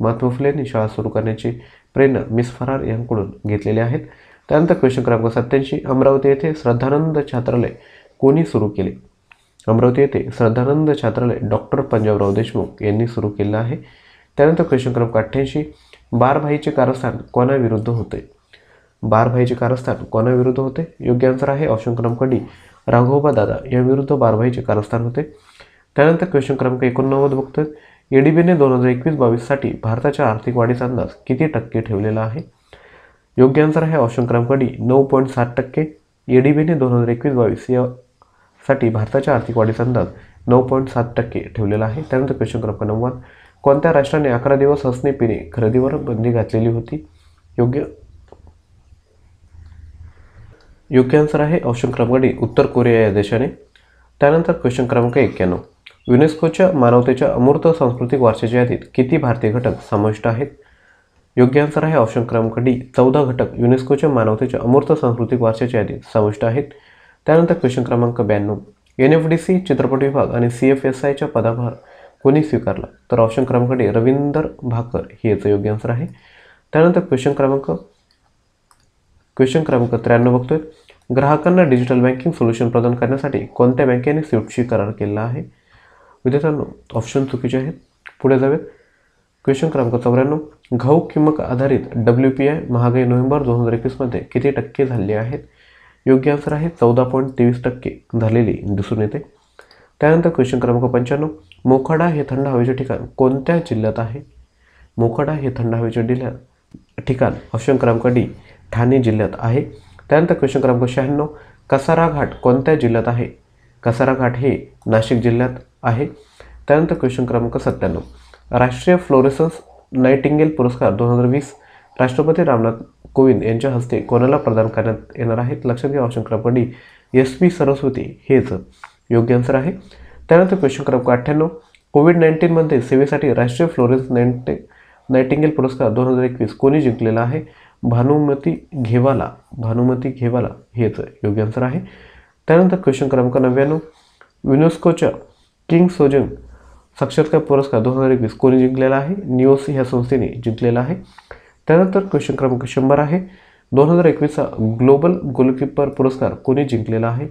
महात्मा फुलेंनी शाळा सुरू करण्याची प्रेरणा मिस फरार यांकडून घेतलेली आहेत त्यानंतर क्वेश्चन क्रमांक सत्याऐंशी अमरावती येथे श्रद्धानंद छात्रालय कोणी सुरू केले अमरावती येथे श्रद्धानंद छात्रालय डॉक्टर पंजाबराव देशमुख यांनी सुरू केलं आहे त्यानंतर क्वेश्चन क्रमांक अठ्ठ्याऐंशी बारभाईचे कारस्थान कोणाविरुद्ध होते बारभाईचे कारस्थान कोणाविरुद्ध होते योग्य आन्सर आहे ऑप्शन क्रमांक डी राघोबा दादा याविरुद्ध बारभाईचे कारस्थान होते त्यानंतर क्वेश्चन क्रमांक एकोणनव्वद बघतोय एडीबीने दोन हजार एकवीस बावीससाठी भारताच्या आर्थिक वाढीचा अंदाज किती टक्के ठेवलेला आहे योग्य आन्सर आहे ऑप्शन क्रमांक डी नऊ पॉईंट सात टक्के एडीबीने दोन हजार एकवीस बावीस या साठी भारताच्या आर्थिक वाढीचा अंदाज नऊ पॉईंट सात टक्के ठेवलेला आहे त्यानंतर क्वेश्चन क्रमांक नव्वद कोणत्या राष्ट्राने अकरा दिवस हसणे पिणे खरेदीवर बंदी घातलेली होती योग्य योग्य आन्सर आहे ऑप्शन क्रमांक डी उत्तर कोरिया या देशाने त्यानंतर क्वेश्चन क्रमांक एक्क्याण्णव युनेस्कोच्या मानवतेच्या अमूर्त सांस्कृतिक वारशाच्या यादीत किती भारतीय घटक समाविष्ट आहेत योग्य आन्सर आहे ऑप्शन क्रमांक डी चौदा घटक युनेस्कोच्या मानवतेच्या अमूर्त सांस्कृतिक वारशाच्या यादीत समाविष्ट आहेत त्यानंतर क्वेश्चन क्रमांक ब्याण्णव एन एफ डी सी चित्रपट विभाग आणि सी एफ एस आयच्या पदाभार कोणी स्वीकारला तर ऑप्शन क्रमांक डी रवींदर भाकर हे याचं योग्य आन्सर आहे त्यानंतर क्वेश्चन क्रमांक क्वेश्चन क्रमांक त्र्याण्णव बघतोय ग्राहकांना डिजिटल बँकिंग सोल्युशन प्रदान करण्यासाठी कोणत्या बँकेने स्विफ्टशी करार केला आहे विद्यार्थ्यांनो ऑप्शन चुकीचे आहेत पुढे जावेत क्वेश्चन क्रमांक चौऱ्याण्णव घाऊक किंमत आधारित डब्ल्यू पी आय महागाई नोव्हेंबर दोन हजार एकवीसमध्ये किती टक्के झाले आहेत योग्य आन्सर आहे चौदा पॉईंट तेवीस टक्के झालेली दिसून येते त्यानंतर क्वेश्चन क्रमांक पंच्याण्णव मोखाडा हे थंड हवेचे ठिकाण कोणत्या जिल्ह्यात आहे मोखाडा हे थंड हवेचे जिल्ह्या ठिकाण ऑप्शन क्रमांक डी ठाणे जिल्ह्यात आहे त्यानंतर क्वेश्चन क्रमांक शहाण्णव कसाराघाट कोणत्या जिल्ह्यात आहे कसाराघाट हे नाशिक जिल्ह्यात आहे त्यानंतर क्वेश्चन क्रमांक सत्त्याण्णव राष्ट्रीय फ्लोरेसन्स नाईटिंगेल पुरस्कार दोन हजार वीस राष्ट्रपती रामनाथ कोविंद यांच्या हस्ते कोणाला प्रदान करण्यात येणार आहेत लक्षात घ्या ऑप्शन क्रमांक डी एस पी सरस्वती हेच योग्य आन्सर आहे त्यानंतर क्वेश्चन क्रमांक अठ्ठ्याण्णव कोविड नाईन्टीनमध्ये सेवेसाठी राष्ट्रीय फ्लोरेन्स नाईन्टे नायटिंगेल पुरस्कार दोन हजार एकवीस कोणी जिंकलेला आहे भानुमती घेवाला भानुमती घेवाला हेच योग्य आन्सर आहे त्यानंतर क्वेश्चन क्रमांक नव्याण्णव युनेस्कोच्या किंग सोजन साक्षरता पुरस्कार दोन हजार एकवीस कोणी जिंकलेला आहे निओस ह्या संस्थेने जिंकलेला आहे त्यानंतर क्वेश्चन क्रमांक शंभर आहे दोन हजार एकवीसचा ग्लोबल गोलकीपर पुरस्कार कोणी जिंकलेला आहे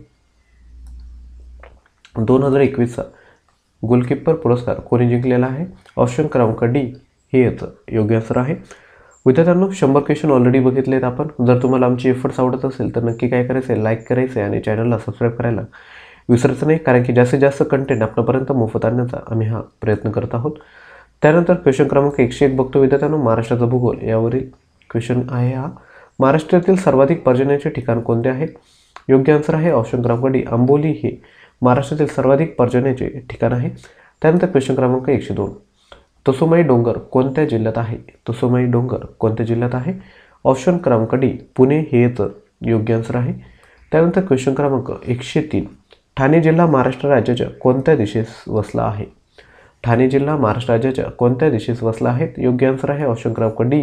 दोन हजार एकवीसचा गोलकीपर पुरस्कार कोणी जिंकलेला आहे ऑप्शन क्रमांक डी हे याचं योग्य आन्सर आहे विद्यार्थ्यांनो शंभर क्वेश्चन ऑलरेडी बघितलेत आपण जर तुम्हाला आमची एफर्ट्स आवडत असेल तर नक्की काय करायचं आहे लाईक करायचं आहे आणि चॅनलला सबस्क्राईब करायला विसरायचं नाही कारण की जास्तीत जास्त कंटेंट आपल्यापर्यंत मोफत आणण्याचा आम्ही हा प्रयत्न करत आहोत त्यानंतर क्वेश्चन क्रमांक एकशे एक बघतो विद्यार्थ्यांना महाराष्ट्राचा भूगोल यावरील क्वेश्चन आहे हा महाराष्ट्रातील सर्वाधिक पर्जन्याचे ठिकाण कोणते आहे योग्य आन्सर आहे ऑप्शन क्रमांक डी आंबोली हे महाराष्ट्रातील सर्वाधिक पर्जन्याचे ठिकाण आहे त्यानंतर क्वेश्चन क्रमांक एकशे दोन तसोमाई डोंगर कोणत्या जिल्ह्यात आहे तसोमाई डोंगर कोणत्या जिल्ह्यात आहे ऑप्शन क्रमांक डी पुणे हे तर योग्य आन्सर आहे त्यानंतर क्वेश्चन क्रमांक एकशे तीन ठाणे जिल्हा महाराष्ट्र राज्याच्या कोणत्या दिशेस वसला आहे ठाणे जिल्हा महाराष्ट्र राज्याच्या कोणत्या दिशेस वसला आहे योग्य आन्सर आहे ऑप्शन क्रमांक डी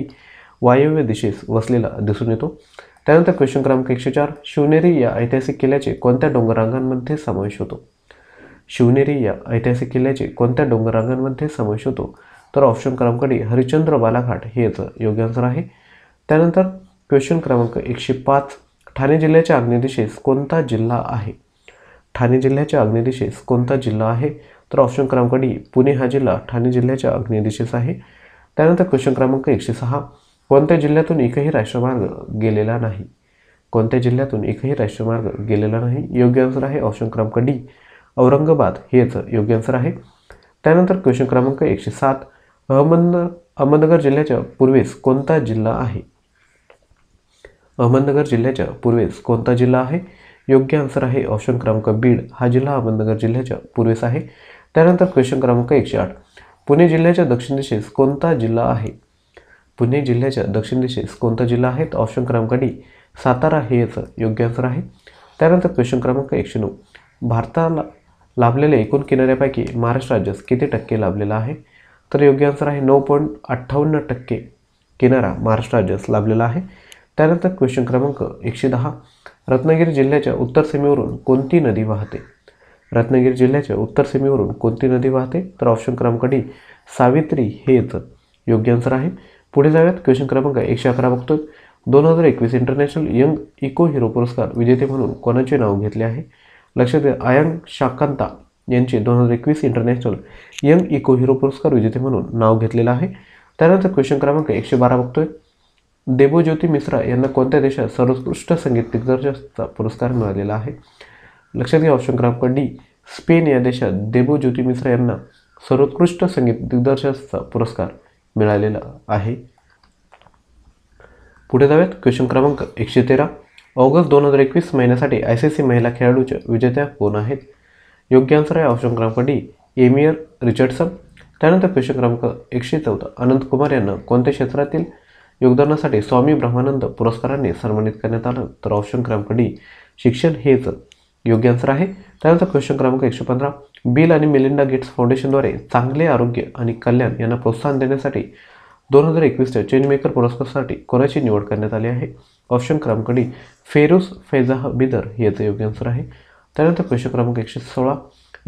वायव्य दिशेस वसलेला दिसून येतो त्यानंतर क्वेश्चन क्रमांक एकशे चार शिवनेरी या ऐतिहासिक किल्ल्याचे कोणत्या डोंगरांगांमध्ये समावेश होतो शिवनेरी या ऐतिहासिक किल्ल्याचे कोणत्या डोंगरांगांमध्ये समावेश होतो तर ऑप्शन क्रमांक डी हरिश्चंद्र बालाघाट हे याचं योग्य आन्सर आहे त्यानंतर क्वेश्चन क्रमांक एकशे पाच ठाणे जिल्ह्याच्या अग्निदिशेस दिशेस कोणता जिल्हा आहे ठाणे जिल्ह्याच्या अग्निदिशेस कोणता जिल्हा आहे तर ऑप्शन क्रमांक डी पुणे हा जिल्हा ठाणे जिल्ह्याच्या अग्नेदिशेस आहे त्यानंतर क्वेश्चन क्रमांक एकशे सहा कोणत्या जिल्ह्यातून एकही राष्ट्रमार्ग गेलेला नाही कोणत्या जिल्ह्यातून एकही राष्ट्रमार्ग गेलेला नाही योग्य आन्सर आहे ऑप्शन क्रमांक डी औरंगाबाद हेच योग्य आन्सर आहे त्यानंतर क्वेश्चन क्रमांक एकशे सात अहमदनगर अहमदनगर जिल्ह्याच्या पूर्वेस कोणता जिल्हा आहे अहमदनगर जिल्ह्याच्या पूर्वेस कोणता जिल्हा आहे योग्य आन्सर आहे ऑप्शन क्रमांक बीड हा जिल्हा अहमदनगर जिल्ह्याच्या पूर्वेस आहे त्यानंतर क्वेश्चन क्रमांक एकशे आठ पुणे जिल्ह्याच्या दक्षिण दिशेस कोणता जिल्हा आहे पुणे जिल्ह्याच्या दक्षिण दिशेस कोणता जिल्हा आहे तर ऑप्शन क्रमांक डी सातारा हे याचं योग्य आन्सर आहे त्यानंतर क्वेश्चन क्रमांक एकशे नऊ भारताला लाभलेल्या एकूण किनाऱ्यापैकी महाराष्ट्र राज्यास किती टक्के लाभलेला आहे तर योग्य आन्सर आहे नऊ पॉईंट अठ्ठावन्न टक्के किनारा महाराष्ट्र राज्यास लाभलेला आहे त्यानंतर क्वेश्चन क्रमांक एकशे दहा रत्नागिरी जिल्ह्याच्या उत्तर सीमेवरून कोणती नदी वाहते रत्नागिरी जिल्ह्याच्या उत्तर सीमेवरून कोणती नदी वाहते तर ऑप्शन क्रमांक डी सावित्री हे योग्य आन्सर आहे पुढे जाऊयात क्वेश्चन क्रमांक एकशे अकरा बघतोय दोन हजार एकवीस इंटरनॅशनल यंग इको हिरो पुरस्कार विजेते म्हणून कोणाचे नाव घेतले आहे लक्षात द्या आयंग शाकांता यांचे दोन हजार एकवीस इंटरनॅशनल यंग इको हिरो पुरस्कार विजेते म्हणून नाव घेतलेलं आहे त्यानंतर क्वेश्चन क्रमांक एकशे बारा बघतोय देबोज्योती मिश्रा यांना कोणत्या देशात सर्वोत्कृष्ट संगीत दिग्दर्शकाचा पुरस्कार मिळालेला आहे लक्षात घ्या ऑप्शन क्रमांक डी स्पेन या देशात देबो ज्योती मिश्रा यांना सर्वोत्कृष्ट संगीत दिग्दर्शकाचा पुरस्कार मिळालेला आहे पुढे जाऊयात क्वेश्चन क्रमांक एकशे तेरा ऑगस्ट दोन हजार एकवीस महिन्यासाठी आय सी सी महिला खेळाडूच्या विजेत्या कोण आहेत योग्य आन्सर आहे ऑप्शन क्रमांक डी एमियर रिचर्डसन त्यानंतर क्वेश्चन क्रमांक एकशे चौदा अनंत कुमार यांना कोणत्या क्षेत्रातील योगदानासाठी स्वामी ब्रह्मानंद पुरस्काराने सन्मानित करण्यात आलं तर ऑप्शन क्रमांक डी शिक्षण हेच योग्य आन्सर आहे त्यानंतर क्वेश्चन क्रमांक एकशे पंधरा बिल आणि मिलिंडा गेट्स फाउंडेशनद्वारे चांगले आरोग्य आणि कल्याण यांना प्रोत्साहन देण्यासाठी दोन हजार एकवीसच्या चेंजमेकर पुरस्कारासाठी कोणाची निवड करण्यात आली आहे ऑप्शन क्रमांक डी फेरुस फैजाह बिदर याचं योग्य आन्सर आहे त्यानंतर क्वेश्चन क्रमांक एकशे सोळा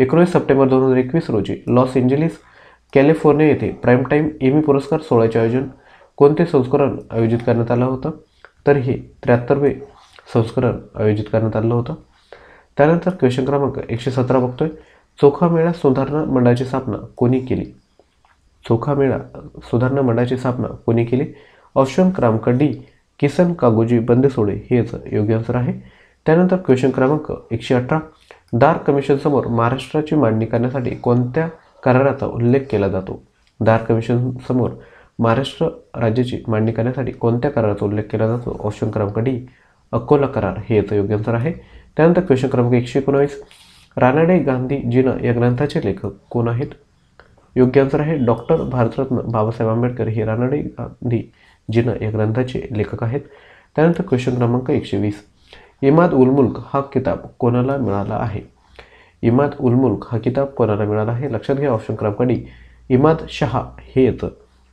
एकोणीस सप्टेंबर दोन हजार एकवीस रोजी लॉस एंजेलिस कॅलिफोर्निया येथे प्राईम टाईम एमी पुरस्कार सोहळ्याचे आयोजन कोणते संस्करण आयोजित करण्यात आलं होतं तर हे त्र्याहत्तरवे संस्करण आयोजित करण्यात आलं होतं त्यानंतर क्वेश्चन क्रमांक एकशे सतरा बघतोय चोखा मेळा सुधारणा मंडळाची स्थापना कोणी केली चोखा मेळा सुधारणा मंडळाची स्थापना कोणी केली ऑप्शन क्रमांक डी किसन कागोजी बंदेसोडे हेच योग्य आन्सर आहे त्यानंतर क्वेश्चन क्रमांक एकशे अठरा दार समोर महाराष्ट्राची मांडणी करण्यासाठी कोणत्या कराराचा उल्लेख केला जातो दार समोर महाराष्ट्र राज्याची मांडणी करण्यासाठी कोणत्या कराराचा उल्लेख केला जातो ऑप्शन क्रमांक डी अकोला करार हे याचं योग्य आन्सर आहे त्यानंतर क्वेश्चन क्रमांक एकशे एकोणावीस रानाडे गांधी जिना या ग्रंथाचे लेखक कोण आहेत योग्य आन्सर आहे डॉक्टर भारतरत्न बाबासाहेब आंबेडकर हे रानाडे गांधी जिना या ग्रंथाचे लेखक आहेत त्यानंतर क्वेश्चन क्रमांक एकशे वीस इमाद उलमुल्क हा किताब कोणाला मिळाला आहे इमाद उलमुल्क हा किताब कोणाला मिळाला आहे लक्षात घ्या ऑप्शन क्रमांक डी इमाद शहा हे येतं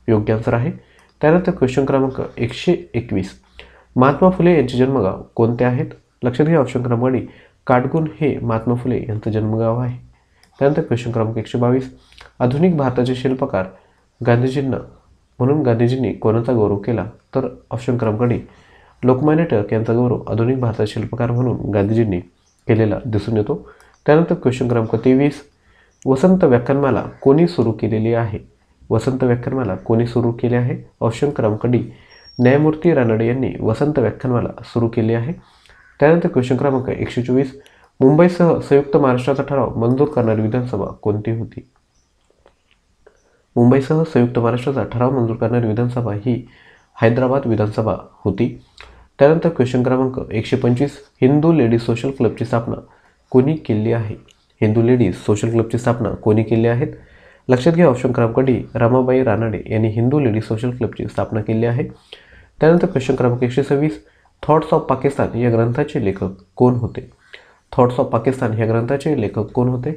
योग्य आन्सर आहे त्यानंतर क्वेश्चन क्रमांक एकशे एकवीस महात्मा फुले यांचे जन्मगाव कोणते आहेत लक्षात घ्या ऑप्शन क्रमांक काटगुण हे महात्मा फुले यांचं जन्मगाव आहे त्यानंतर क्वेश्चन क्रमांक एकशे बावीस आधुनिक भारताचे शिल्पकार गांधीजींना म्हणून गांधीजींनी कोणाचा गौरव केला तर ऑप्शन क्रमांक लोकमान्य टिळक यांचा गौरव आधुनिक भारताचे शिल्पकार म्हणून गांधीजींनी केलेला दिसून येतो त्यानंतर क्वेश्चन क्रमांक तेवीस वसंत व्याख्यानमाला कोणी सुरू केलेली आहे वसंत व्याख्यानमाला कोणी सुरू केले आहे ऑप्शन क्रमांक डी न्यायमूर्ती रानडे यांनी वसंत व्याख्यानमाला सुरू केली आहे त्यानंतर क्वेश्चन क्रमांक एकशे चोवीस मुंबईसह संयुक्त महाराष्ट्राचा ठराव मंजूर करणारी विधानसभा कोणती होती मुंबईसह संयुक्त महाराष्ट्राचा ठराव मंजूर करणारी विधानसभा ही हैदराबाद विधानसभा होती त्यानंतर क्वेश्चन क्रमांक एकशे पंचवीस हिंदू लेडीज सोशल क्लबची स्थापना कोणी केली आहे हिंदू लेडीज सोशल क्लबची स्थापना कोणी केली आहे लक्षात घ्या ऑप्शन क्रमांक डी रमाबाई रानाडे यांनी हिंदू लेडीज सोशल क्लबची स्थापना केली आहे त्यानंतर क्वेश्चन क्रमांक एकशे सव्वीस थॉट्स ऑफ पाकिस्तान या ग्रंथाचे लेखक कोण होते थॉट्स ऑफ पाकिस्तान या ग्रंथाचे लेखक कोण होते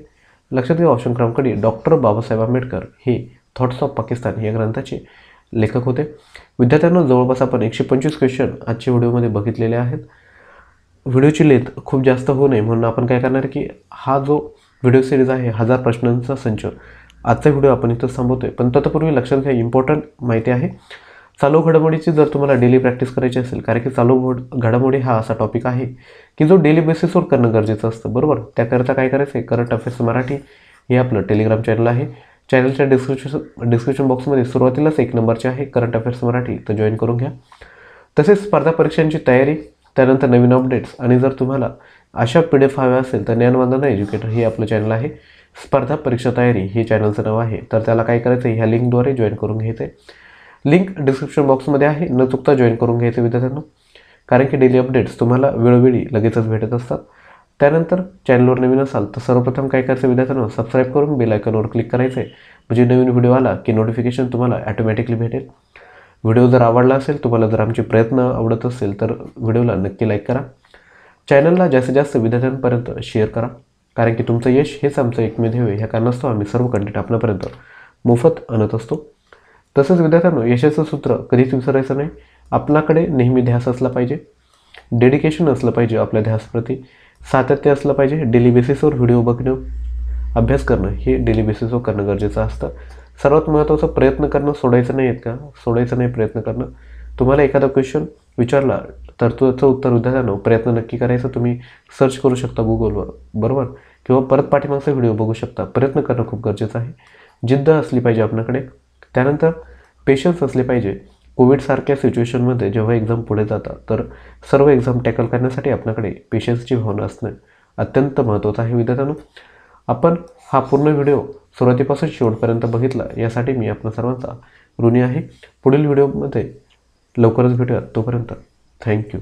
लक्षात घ्या ऑप्शन क्रमांकडे डॉक्टर बाबासाहेब आंबेडकर हे थॉट्स ऑफ पाकिस्तान या ग्रंथाचे लेखक होते विद्यार्थ्यांना जवळपास आपण एकशे पंचवीस क्वेश्चन आजच्या व्हिडिओमध्ये बघितलेले आहेत व्हिडिओची लेंथ खूप जास्त होऊ नये म्हणून आपण काय करणार की हा जो व्हिडिओ सिरीज आहे हजार प्रश्नांचा संच आजचा व्हिडिओ आपण इथं थांबवतोय पण तत्पूर्वी लक्षात घ्या इम्पॉर्टंट माहिती आहे चालू घडामोडीची जर तुम्हाला डेली प्रॅक्टिस करायची असेल कारण की चालू घडामोडी हा असा टॉपिक आहे की जो डेली बेसिसवर करणं गरजेचं असतं बरोबर त्याकरता काय करायचं आहे करंट अफेअर्स मराठी हे आपलं टेलिग्राम चॅनल आहे चॅनलच्या डिस्क्रिप्शन डिस्क्रिप्शन बॉक्समध्ये सुरुवातीलाच एक नंबरचे आहे करंट अफेअर्स मराठी तर जॉईन करून घ्या तसेच स्पर्धा परीक्षांची तयारी त्यानंतर नवीन अपडेट्स आणि जर तुम्हाला अशा पी डी एफ हव्या असेल तर ज्ञानवंदना एज्युकेटर हे आपलं चॅनल आहे स्पर्धा परीक्षा तयारी हे चॅनलचं नाव आहे तर त्याला काय करायचं आहे ह्या लिंकद्वारे जॉईन करून घ्यायचं आहे लिंक डिस्क्रिप्शन बॉक्समध्ये आहे न चुकता जॉईन करून घ्यायचं विद्यार्थ्यांना कारण की डेली अपडेट्स तुम्हाला वेळोवेळी लगेचच भेटत असतात त्यानंतर चॅनलवर नवीन असाल तर सर्वप्रथम काय करायचं विद्यार्थ्यांना सबस्क्राईब करून बेल क्लिक करायचं आहे म्हणजे नवीन व्हिडिओ आला की नोटिफिकेशन तुम्हाला ॲटोमॅटिकली भेटेल व्हिडिओ जर आवडला असेल तुम्हाला जर आमचे प्रयत्न आवडत असेल तर व्हिडिओला नक्की लाईक करा चॅनलला जास्तीत जास्त विद्यार्थ्यांपर्यंत शेअर करा कारण की तुमचं यश हेच आमचं एकमेव ध्येय ह्या कारणास्तव आम्ही सर्व कंटेंट आपल्यापर्यंत मोफत आणत असतो तसंच विद्यार्थ्यांनो यशाचं सूत्र कधीच विसरायचं नाही आपल्याकडे नेहमी ध्यास असला पाहिजे डेडिकेशन असलं पाहिजे आपल्या ध्यासप्रती सातत्य असलं पाहिजे डेली बेसिसवर व्हिडिओ बघणं अभ्यास करणं हे डेली बेसिसवर करणं गरजेचं असतं सर्वात महत्त्वाचं प्रयत्न करणं सोडायचं नाही आहेत का सोडायचं नाही प्रयत्न करणं तुम्हाला एखादा क्वेश्चन विचारला तर त्याचं उत्तर विद्यार्थ्यांना प्रयत्न नक्की करायचं तुम्ही सर्च करू शकता गुगलवर बरोबर किंवा परत पाठीमागचा व्हिडिओ बघू शकता प्रयत्न करणं खूप गरजेचं आहे जिद्द असली पाहिजे आपल्याकडे त्यानंतर पेशन्स असले पाहिजे कोविडसारख्या सिच्युएशनमध्ये जेव्हा एक्झाम पुढे जातात तर सर्व एक्झाम टॅकल करण्यासाठी आपल्याकडे पेशन्सची भावना असणं अत्यंत महत्त्वाचं आहे विद्यार्थ्यांनो आपण हा पूर्ण व्हिडिओ सुरुवातीपासून शेवटपर्यंत बघितला यासाठी मी आपल्या सर्वांचा ऋणी आहे पुढील व्हिडिओमध्ये लवकरच भेटूयात तोपर्यंत थँक्यू